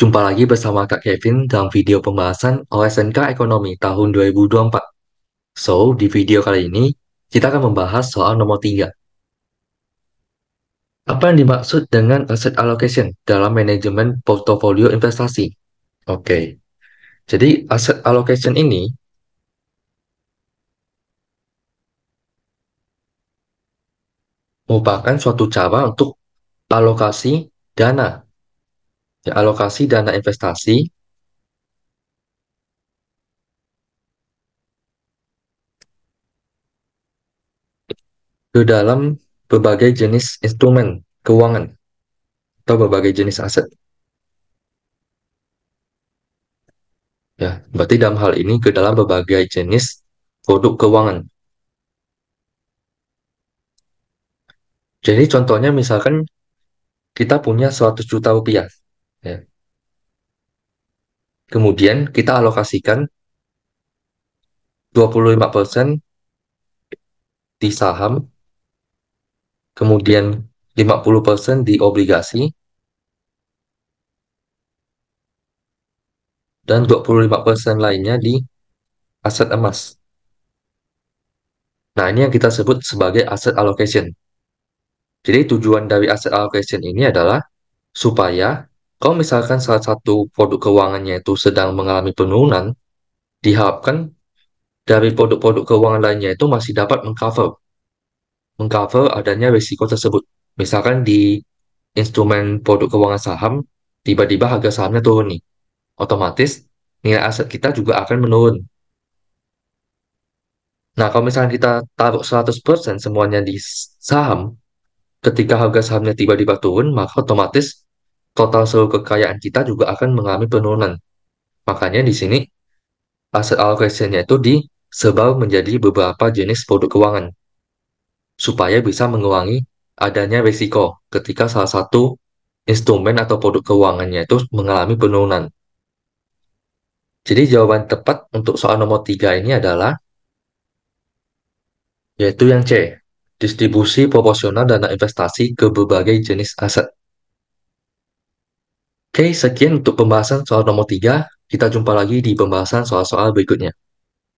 Jumpa lagi bersama Kak Kevin dalam video pembahasan OSNK Ekonomi tahun 2024. So, di video kali ini, kita akan membahas soal nomor 3. Apa yang dimaksud dengan asset allocation dalam manajemen portofolio investasi? Oke, okay. jadi asset allocation ini merupakan suatu cara untuk alokasi dana Ya, alokasi dana investasi ke dalam berbagai jenis instrumen keuangan atau berbagai jenis aset. Ya, berarti dalam hal ini ke dalam berbagai jenis produk keuangan. Jadi contohnya misalkan kita punya 100 juta rupiah. Ya. Kemudian kita alokasikan 25% di saham, kemudian 50% di obligasi, dan 25% lainnya di aset emas. Nah, ini yang kita sebut sebagai aset allocation. Jadi tujuan dari aset allocation ini adalah supaya kalau misalkan salah satu produk keuangannya itu sedang mengalami penurunan, diharapkan dari produk-produk keuangan lainnya itu masih dapat mengcover mengcover adanya risiko tersebut. Misalkan di instrumen produk keuangan saham, tiba-tiba harga sahamnya turun nih. Otomatis nilai aset kita juga akan menurun. Nah, kalau misalnya kita taruh 100% semuanya di saham, ketika harga sahamnya tiba-tiba turun, maka otomatis total seluruh kekayaan kita juga akan mengalami penurunan. Makanya di sini aset allocation-nya itu disebar menjadi beberapa jenis produk keuangan supaya bisa mengurangi adanya risiko ketika salah satu instrumen atau produk keuangannya itu mengalami penurunan. Jadi jawaban tepat untuk soal nomor 3 ini adalah yaitu yang C, distribusi proporsional dana investasi ke berbagai jenis aset. Oke, sekian untuk pembahasan soal nomor 3. Kita jumpa lagi di pembahasan soal-soal berikutnya.